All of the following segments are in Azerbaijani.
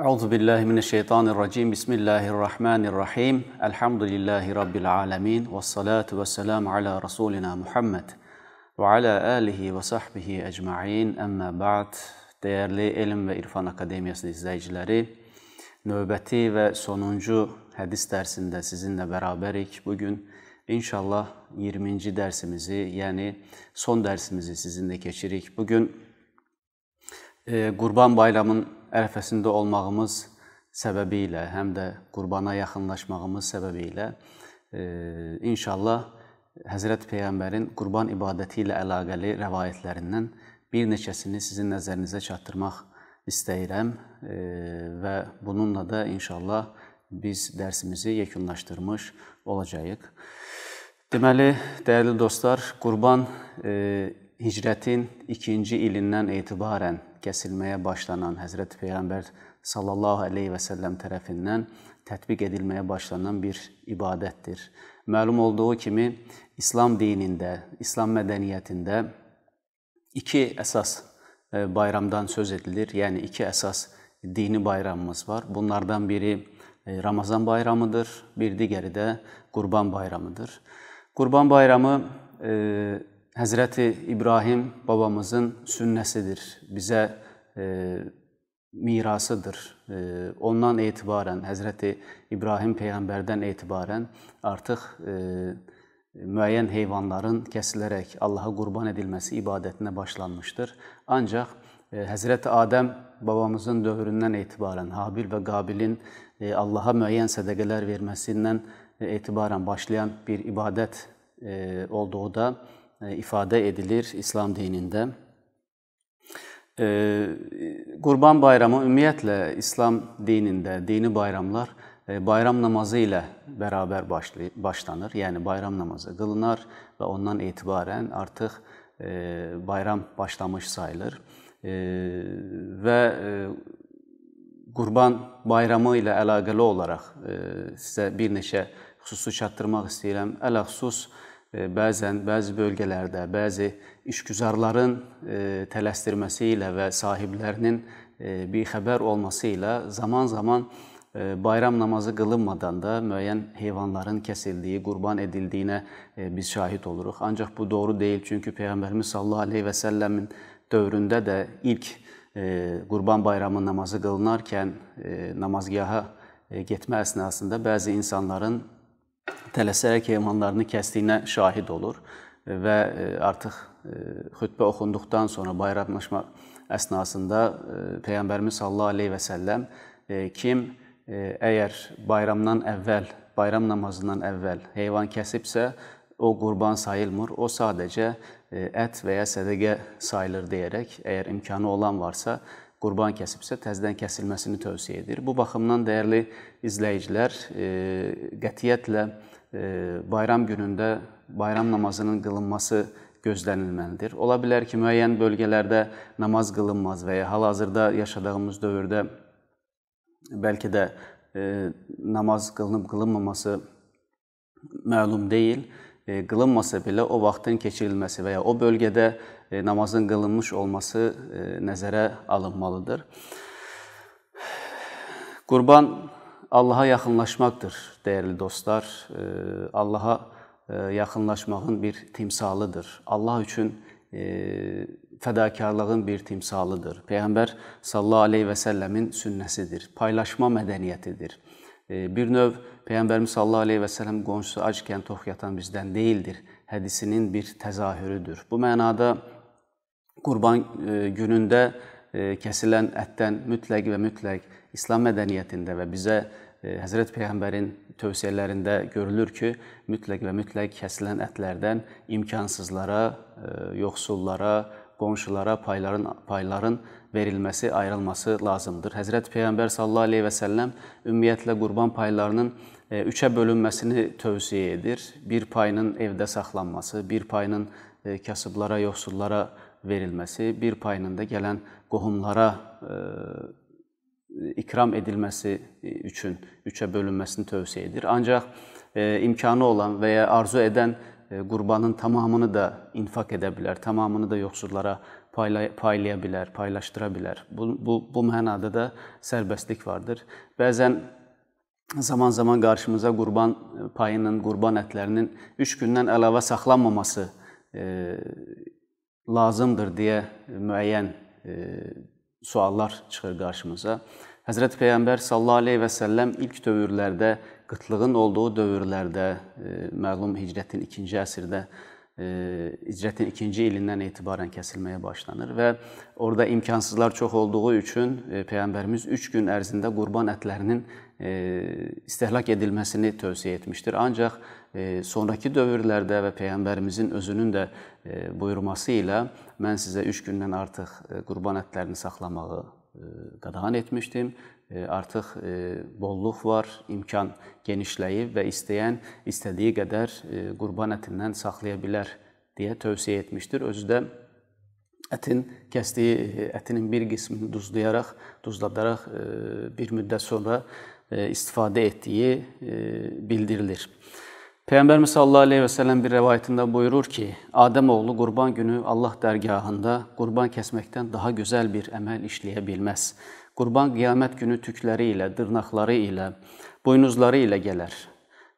أعوذ بالله من الشيطان الرجيم بسم الله الرحمن الرحيم الحمد لله رب العالمين والصلاة والسلام على رسولنا محمد وعلى آله وصحبه أجمعين أما بعد değerli Elim ve İrfan Akademiyası izleyicileri nöbeti ve sonuncu hadis dersinde sizinle beraberik. Bugün İnşallah 20. dersimizi yani son dersimizi sizinle geçirik. Bugün e, Qurban Bayramın ərəfəsində olmağımız səbəbilə, həm də Qurbana yaxınlaşmağımız səbəbilə e, inşallah Həzrət Peyğəmbərin Qurban ibadəti ilə əlaqəli rəvayətlərindən bir neçəsini sizin nəzərinizə çatdırmaq istəyirəm e, və bununla da inşallah biz dərsimizi yekunlaşdırmış olacağıq. Deməli, dəyərli dostlar, Qurban e, hicrətin 2-ci ilindən etibarən kəsilməyə başlanan Həzrət Peyğəmbər sallallahu əleyhi və səlləm tərəfindən tətbiq edilməyə başlanan bir ibadətdir. Məlum olduğu kimi İslam dinində, İslam mədəniyyətində iki əsas e, bayramdan söz edilir. Yəni iki əsas dini bayramımız var. Bunlardan biri e, Ramazan bayramıdır, bir digəri də Qurban bayramıdır. Qurban bayramı e, Həzrəti İbrahim babamızın sünnəsidir, bizə e, mirasıdır. E, ondan etibarən, Həzrəti İbrahim Peyğəmbərdən etibarən artıq e, müəyyən heyvanların kəsilərək Allaha qurban edilməsi ibadətinə başlanmışdır. Ancaq e, Həzrəti Adəm babamızın dövründən etibarən Habil və Qabilin e, Allaha müəyyən sədəqələr verməsindən itibaren başlayan bir ibadet e, olduğu da e, ifade edilir İslam dininde. E, Kurban Bayramı ümumiyyətlə İslam dininde dini bayramlar bayram namazı ile beraber başlanır. yani bayram namazı kılınar ve ondan itibaren artık bayram başlamış sayılır. ve Qurban bayramı ilə əlaqəli olaraq e, sizə bir neçə xüsusu çatdırmaq istəyirəm. Ələxsus e, bəzən bəzi bölgələrdə bəzi işgüzarların e, tələsdirməsi ilə və sahiblərinin bir xəbər olması ilə zaman-zaman bayram namazı qılınmadan da müəyyən heyvanların kəsildiyi, qurban edildiyinə biz şahid oluruq. Ancaq bu doğru deyil, çünki Peyğəmbərimiz sallallahu əleyhi və səlləmin dövründə də ilk Qurban bayramı namazı qılınarkən e, namazgaha e, getmə əsnasında bəzi insanların tələsərək heyvanlarını kəsdiyinə şahid olur və e, artıq xütbə oxunduqdan sonra bayramlaşma əsnasında Peyğəmbərimiz sallallahu əleyhi və səlləm kim əgər bayramdan əvvəl, bayram namazından əvvəl heyvan kəsibsə, o qurban sayılmır. O sadəcə e, ət və ya sədəqə sayılır deyərək, əgər imkanı olan varsa, qurban kəsibsə təzədən kəsilməsini tövsiyə edir. Bu baxımdan dəyərli izləyicilər, e, qətiyyətlə e, bayram günündə bayram namazının qılınması gözlənilməlidir. Ola bilər ki, müəyyən bölgələrdə namaz qılınmaz və ya hal-hazırda yaşadığımız dövrdə bəlkə də namaz qılınıb qılınmaması məlum deyil. E, qılınmasa belə o vaxtın keçirilməsi və ya o bölgədə e, namazın qılınmış olması e, nəzərə alınmalıdır. Qurban Allaha yaxınlaşmaqdır, dəyərli dostlar. Allaha yaxınlaşmağın bir timsalıdır. Allah üçün fədakarlığın bir timsalıdır. Peyğəmbər sallallahu əleyhi və səlləmin sünnəsidir. Paylaşma mədəniyyətidir. Bir növ Peyğəmbərimiz sallallahu əleyhi və səlləm qonşusu ackən tox yatan bizdən deyildir hədisinin bir təzahürüdür. Bu mənada Qurban e, günündə e, kəsilən ətdən mütləq və mütləq İslam mədəniyyətində və bizə e, Həzrət Peyğəmbərin tövsiyələrində görülür ki, mütləq və mütləq kəsilən ətlərdən imkansızlara, yoxsullara, qonşulara payların payların verilməsi, ayrılması lazımdır. Həzrət Peyğəmbər sallallahu əleyhi və səlləm ümumiyyətlə qurban paylarının e, üçə bölünməsini tövsiyə edir. Bir payının evdə saxlanması, bir payının e, kasıblara, yoxsullara verilməsi, bir payının da gələn qohumlara e, ikram edilməsi üçün üçə bölünməsini tövsiyə edir. Ancaq imkanı olan və ya arzu edən E, qurbanın tamamını da infaq edə bilər, tamamını da yoxsullara paylay paylaya bilər, paylaşdıra bilər. Bu bu bu mənada da sərbəstlik vardır. Bəzən zaman-zaman qarşımıza qurban e, payının, qurban ətlərinin 3 gündən əlavə saxlanmaması e, lazımdır deyə müəyyən e, suallar çıxır qarşımıza. Həzrət Peyğəmbər sallallahu əleyhi və səlləm ilk dövrlərdə, qıtlığın olduğu dövrlərdə, e, məlum Hicrətin 2-ci əsrdə e, Hicrətin 2-ci ilindən etibarən kəsilməyə başlanır və orada imkansızlar çox olduğu üçün e, Peyğəmbərimiz 3 gün ərzində qurban ətlərinin istehlak edilməsini tövsiyə etmişdir. Ancaq sonrakı dövrlərdə və Peyğəmbərimizin özünün də buyurması ilə mən sizə 3 gündən artıq qurban ətlərini saxlamağı E, qadağan etmişdim. E, artıq e, bolluq var, imkan genişləyib və istəyən istədiyi qədər qurban ətindən saxlaya bilər deyə tövsiyə etmişdir. Özü də ətin kəsdiyi ətinin bir qismini duzlayaraq, duzladaraq bir müddət sonra istifadə etdiyi bildirilir. Peyğəmbərimiz sallallahu əleyhi və səlləm bir rivayətində buyurur ki, Adəm oğlu qurban günü Allah dərgahında qurban kəsməkdən daha gözəl bir əməl işləyə bilməz. Qurban qiyamət günü tükləri ilə, dırnaqları ilə, buynuzları ilə gələr.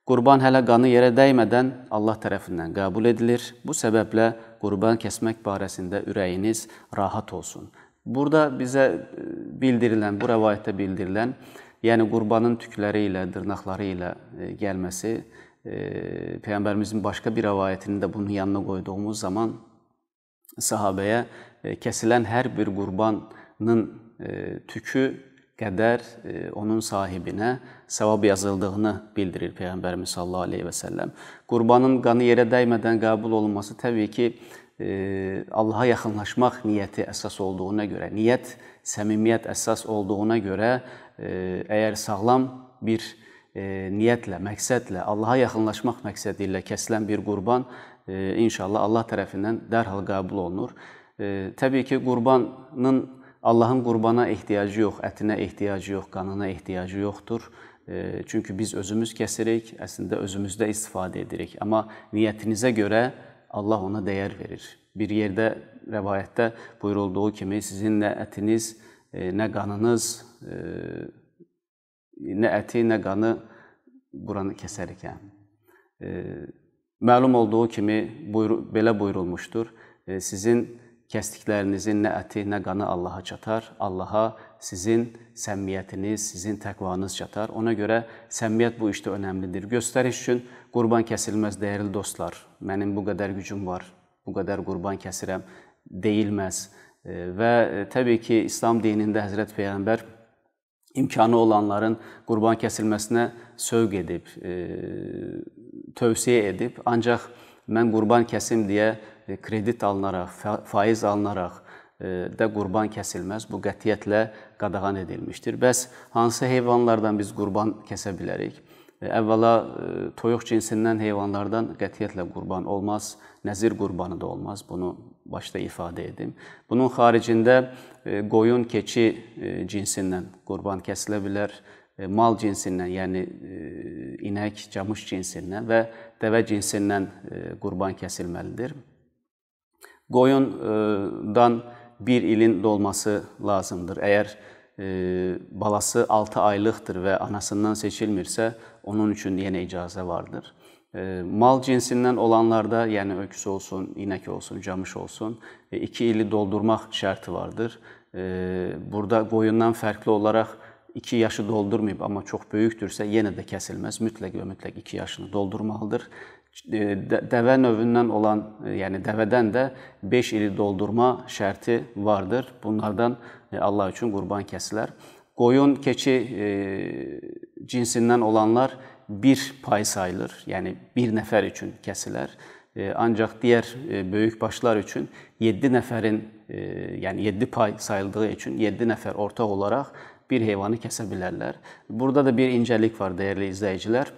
Qurban hələ qanı yerə dəymədən Allah tərəfindən qəbul edilir. Bu səbəblə qurban kəsmək barəsində ürəyiniz rahat olsun. Burada bizə e, bildirilən, bu rəvayətdə bildirilən, yəni qurbanın tükləri ilə, dırnaqları ilə e, gəlməsi e, Peyğəmbərimizin başqa bir rəvayətini də bunun yanına qoyduğumuz zaman sahabəyə e, kəsilən hər bir qurbanın e, tükü qədər e, onun sahibinə savab yazıldığını bildirir Peyğəmbərimiz sallallahu əleyhi və səlləm. Qurbanın qanı yerə dəymədən qəbul olunması təbii ki, e, Allaha yaxınlaşmaq niyyəti əsas olduğuna görə, niyyət, səmimiyyət əsas olduğuna görə, e, əgər sağlam bir e, e, niyyətlə, məqsədlə, Allaha yaxınlaşmaq məqsədi ilə kəsilən bir qurban e, inşallah Allah tərəfindən dərhal qəbul olunur. E, təbii ki, qurbanın Allahın qurbana ehtiyacı yox, ətinə ehtiyacı yox, qanına ehtiyacı yoxdur. E, çünki biz özümüz kəsirik, əslində özümüzdə istifadə edirik. Amma niyyətinizə görə Allah ona dəyər verir. Bir yerdə rəvayətdə buyurulduğu kimi sizin nə ətiniz, e, nə qanınız e, nə əti, nə qanı buranı kəsərik yəni. E, məlum olduğu kimi buyur, belə buyurulmuşdur. E, sizin kəsdiklərinizin nə əti, nə qanı Allaha çatar. Allaha sizin səmimiyyətiniz, sizin təqvanız çatar. Ona görə səmimiyyət bu işdə önəmlidir. Göstəriş üçün qurban kəsilməz dəyərli dostlar. Mənim bu qədər gücüm var. Bu qədər qurban kəsirəm deyilməz. Və e, təbii ki, İslam dinində Həzrət Peyğəmbər imkanı olanların qurban kəsilməsinə sövq edib, e, tövsiyə edib. Ancaq mən qurban kəsim deyə e, kredit alınaraq, faiz alınaraq e, də qurban kəsilməz. Bu qətiyyətlə qadağan edilmişdir. Bəs hansı heyvanlardan biz qurban kəsə bilərik? Əvvəla toyuq cinsindən heyvanlardan qətiyyətlə qurban olmaz. Nəzir qurbanı da olmaz. Bunu başda ifadə edim. Bunun xaricində e, qoyun, keçi e, cinsindən qurban kəsilə bilər, e, mal cinsindən, yəni inək, camış cinsindən və dəvə cinsindən qurban kəsilməlidir. Qoyundan 1 ilin dolması lazımdır. Əgər balası 6 aylıqdır və anasından seçilmirsə, onun üçün yenə icazə vardır. Mal cinsindən olanlarda, yəni öküz olsun, inək olsun, camış olsun, 2 e, ili doldurmaq şərti vardır. Burada qoyundan fərqli olaraq 2 yaşı doldurmayıb, amma çox böyükdürsə yenə də kəsilməz. Mütləq və mütləq 2 yaşını doldurmalıdır dəvə növündən olan, e, yəni dəvədən də 5 ili doldurma şərti vardır. Bunlardan e, Allah üçün qurban kəsilər. Qoyun, keçi e, cinsindən olanlar 1 pay sayılır. Yəni bir nəfər üçün kəsilər. E, ancaq digər e, böyük başlar üçün 7 nəfərin, e, yəni 7 pay sayıldığı üçün 7 nəfər ortaq olaraq bir heyvanı kəsə bilərlər. Burada da bir incəlik var dəyərli izləyicilər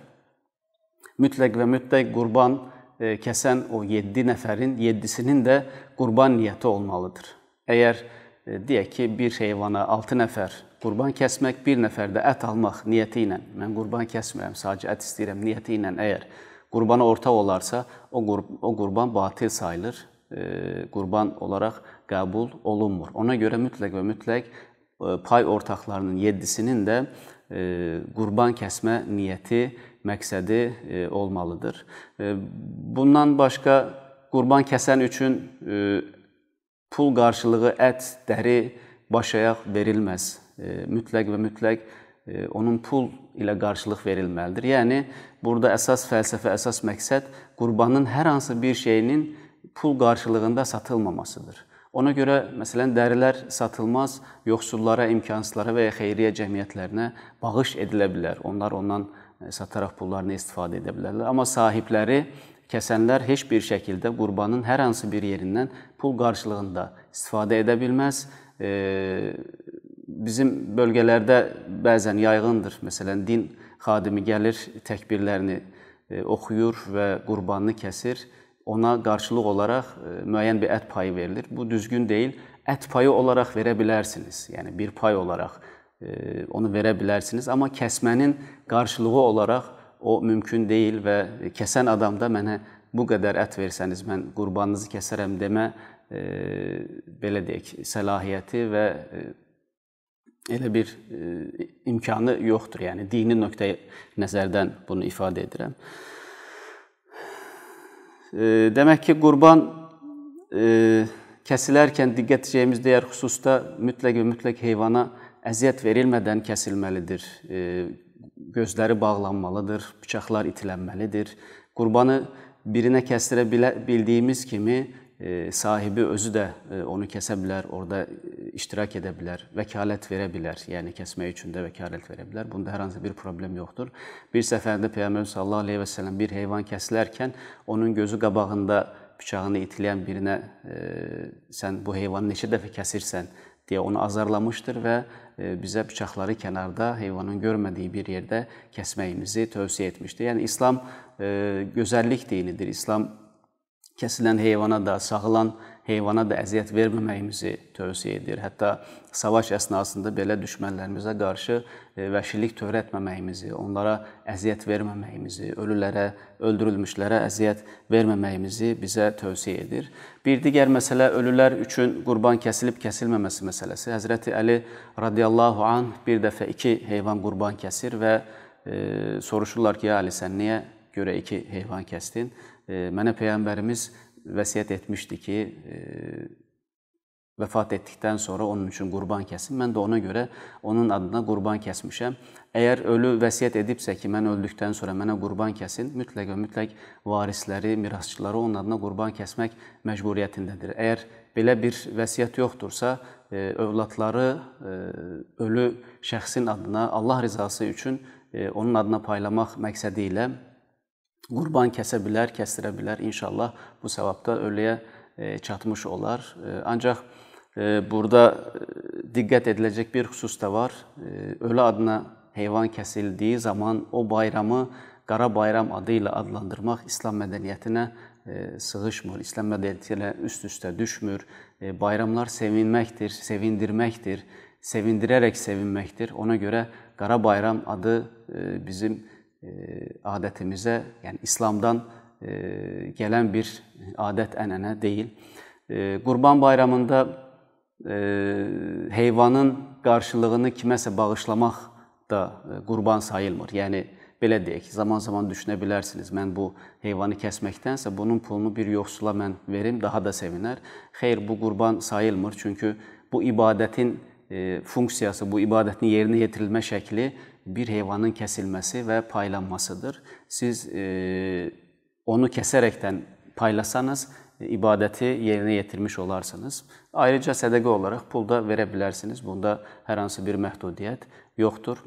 mütləq və mütləq qurban e, kəsən o 7 nəfərin 7-sinin də qurban niyyəti olmalıdır. Əgər e, deyək ki, bir heyvana 6 nəfər qurban kəsmək, bir nəfər də ət almaq niyyəti ilə, mən qurban kəsmirəm, sadəcə ət istəyirəm niyyəti ilə əgər qurbana ortaq olarsa, o qurban, o qurban batil sayılır, e, qurban olaraq qəbul olunmur. Ona görə mütləq və mütləq pay ortaqlarının 7-sinin də qurban kəsmə niyyəti məqsədi e, olmalıdır. E, bundan başqa qurban kəsən üçün e, pul qarşılığı ət, dəri, baş ayaq verilməz. Mütləq və mütləq onun pul ilə qarşılıq verilməlidir. Yəni burada əsas fəlsəfə, əsas məqsəd qurbanın hər hansı bir şeyinin pul qarşılığında satılmamasıdır. Ona görə məsələn dərilər satılmaz, yoxsullara, imkansızlara və ya xeyriyyə cəmiyyətlərinə bağış edilə bilər. Onlar ondan sataraq pullarını istifadə edə bilərlər. Amma sahibləri kəsənlər heç bir şəkildə qurbanın hər hansı bir yerindən pul qarşılığında istifadə edə bilməz. Bizim bölgələrdə bəzən yayğındır. Məsələn, din xadimi gəlir, təkbirlərini e, oxuyur və qurbanını kəsir. Ona qarşılıq olaraq e, müəyyən bir ət payı verilir. Bu düzgün deyil. Ət payı olaraq verə bilərsiniz. Yəni bir pay olaraq E, onu verə bilərsiniz. Amma kəsmənin qarşılığı olaraq o mümkün deyil və kəsən adamda mənə bu qədər ət versəniz mən qurbanınızı kəsərəm demə e, belə deyək, səlahiyyəti və e, elə bir e, imkanı yoxdur. Yəni dini nöqteyi nəzərdən bunu ifadə edirəm. E, demək ki, qurban e, kəsilərkən diqqət edəcəyimiz digər xüsusda mütləq və mütləq heyvana e, əziyyət verilmədən kəsilməlidir. E, gözləri bağlanmalıdır, bıçaqlar itilənməlidir. Qurbanı birinə kəsdirə bildiyimiz kimi e, sahibi özü də e, onu kəsə bilər, orada iştirak edə bilər, vəkalət verə bilər. Yəni kəsmək üçün də vəkalət verə bilər. Bunda hər hansı bir problem yoxdur. Bir səfərdə Peyğəmbər sallallahu əleyhi və səlləm bir heyvan kəsilərkən onun gözü qabağında bıçağını itiləyən birinə sən bu heyvanı neçə dəfə kəsirsən deyə onu azarlamışdır və e, bizə bıçaqları kənarda, heyvanın görmədiyi bir yerdə kəsməyimizi tövsiyə etmişdir. Yəni İslam e, gözəllik dinidir. İslam kəsilən heyvana da, sağılan heyvana da əziyyət verməməyimizi tövsiyə edir. Hətta savaş əsnasında belə düşmənlərimizə qarşı e, vəhşilik törətməməyimizi, onlara əziyyət verməməyimizi, ölülərə, öldürülmüşlərə əziyyət verməməyimizi bizə tövsiyə edir. Bir digər məsələ ölülər üçün qurban kəsilib kəsilməməsi məsələsi. Həzrəti Əli radiyallahu an bir dəfə 2 heyvan qurban kəsir və e, soruşurlar ki, ya Əli sən niyə görə 2 heyvan kəsdin? E, mənə peyğəmbərimiz vəsiyyət etmişdi ki, e, vəfat etdikdən sonra onun üçün qurban kəsin. Mən də ona görə onun adına qurban kəsmişəm. Əgər ölü vəsiyyət edibsə ki, mən öldükdən sonra mənə qurban kəsin, mütləq və mütləq varisləri, mirasçıları onun adına qurban kəsmək məcburiyyətindədir. Əgər belə bir vəsiyyət yoxdursa, e, övladları e, ölü şəxsin adına Allah rızası üçün onun adına paylamaq məqsədi ilə Qurban kəsə bilər, kəsdirə bilər. İnşallah bu savabda ölüyə e, çatmış olar. E, ancaq e, burada diqqət ediləcək bir xüsus da var. Ölü adına heyvan kəsildiyi zaman o bayramı Qara Bayram adı ilə adlandırmaq İslam mədəniyyətinə sığışmır. İslam mədəniyyəti ilə üst-üstə düşmür. Bayramlar sevinməkdir, sevindirməkdir, sevindirərək sevinməkdir. Ona görə Qara Bayram adı bizim E, adətimizə, yəni İslamdan e, gələn bir adət-ənənə deyil. E, qurban bayramında heyvanın qarşılığını kiməsə bağışlamaq da qurban sayılmır. Yəni belə deyək, zaman-zaman düşünə bilərsiniz, mən bu heyvanı kəsməkdənsə bunun pulunu bir yoxsula mən verim, daha da sevinər. Xeyr, bu qurban sayılmır, çünki bu ibadətin funksiyası, bu ibadətin yerinə yetirilmə şəkli bir heyvanın kəsilməsi və paylanmasıdır. Siz e, onu kəsərəkdən paylasanız, e, ibadəti yerinə yetirmiş olarsınız. Ayrıca sədaqə olaraq pul da verə bilərsiniz. Bunda hər hansı bir məhdudiyyət yoxdur.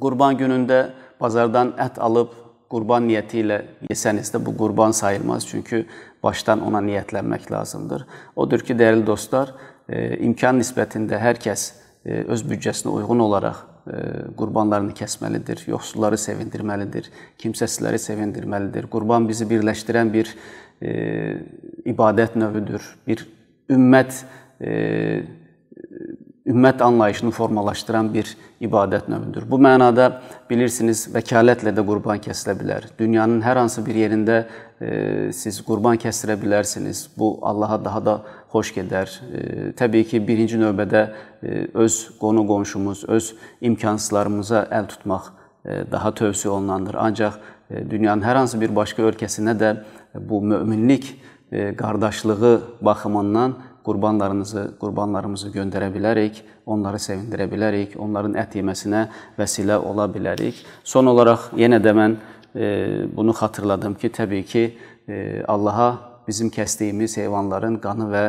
Qurban günündə bazardan ət alıb qurban niyyəti ilə yesəniz də bu qurban sayılmaz. Çünki başdan ona niyyətlənmək lazımdır. Odur ki, dəyərli dostlar, e, imkan nisbətində hər kəs e, öz büdcəsinə uyğun olaraq qurbanlarını kəsməlidir, yoxsulları sevindirməlidir, kimsəsizləri sevindirməlidir. Qurban bizi birləşdirən bir e, ibadət növüdür. Bir ümmət e, ümmət anlayışını formalaşdıran bir ibadət növüdür. Bu mənada bilirsiniz, vəkalətlə də qurban kəsilə bilər. Dünyanın hər hansı bir yerində e, siz qurban kəsdirə bilərsiniz. Bu Allah'a daha da xoş gedər. E, təbii ki, birinci növbədə e, öz qonu-qonşumuz, öz imkansızlarımıza əl tutmaq e, daha tövsiyə olunandır. Ancaq e, dünyanın hər hansı bir başqa ölkəsinə də bu möminlik, e, qardaşlığı baxımından qurbanlarınızı, qurbanlarımızı göndərə bilərik, onları sevindirə bilərik, onların ət yeməsinə vəsilə ola bilərik. Son olaraq yenə də mən e, bunu xatırladım ki, təbii ki, e, Allaha bizim kəsdiyimiz heyvanların qanı və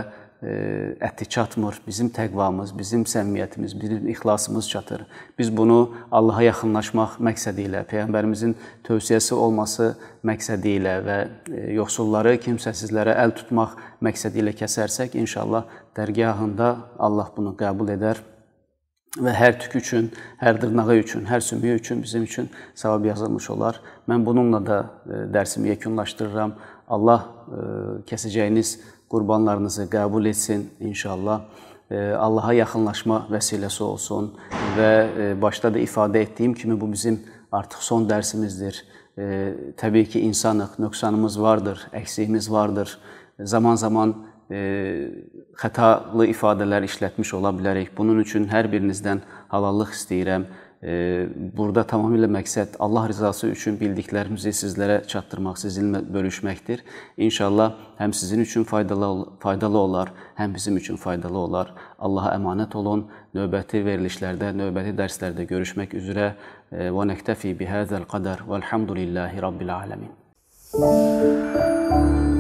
əti çatmır, bizim təqvamız, bizim səmimiyyətimiz, bizim ixlasımız çatır. Biz bunu Allaha yaxınlaşmaq məqsədi ilə, Peyğəmbərimizin tövsiyəsi olması məqsədi ilə və yoxsulları, kimsəsizlərə əl tutmaq məqsədi ilə kəsərsək, inşallah dərgahında Allah bunu qəbul edər və hər tük üçün, hər dırnağı üçün, hər sümüyü üçün bizim üçün savab yazılmış olar. Mən bununla da dərsimi yekunlaşdırıram. Allah kəsəcəyiniz qurbanlarınızı qəbul etsin inşallah. Allaha yaxınlaşma vəsiləsi olsun və e, başda da ifadə etdiyim kimi bu bizim artıq son dərsimizdir. Təbii ki, insanıq, nöqsanımız vardır, əksiliyimiz vardır. Zaman-zaman e, xətalı ifadələr işlətmiş ola bilərik. Bunun üçün hər birinizdən halallıq istəyirəm. Burada tamamilə məqsəd Allah rizası üçün bildiklərimizi sizlərə çatdırmaq, sizinlə bölüşməkdir. İnşallah həm sizin üçün faydalı, faydalı olar, həm bizim üçün faydalı olar. Allaha əmanət olun. Növbəti verilişlərdə, növbəti dərslərdə görüşmək üzrə. Və nəktəfi bihəzəl qadar. Vəlhamdülillahi rabbil aləmin. Thank you.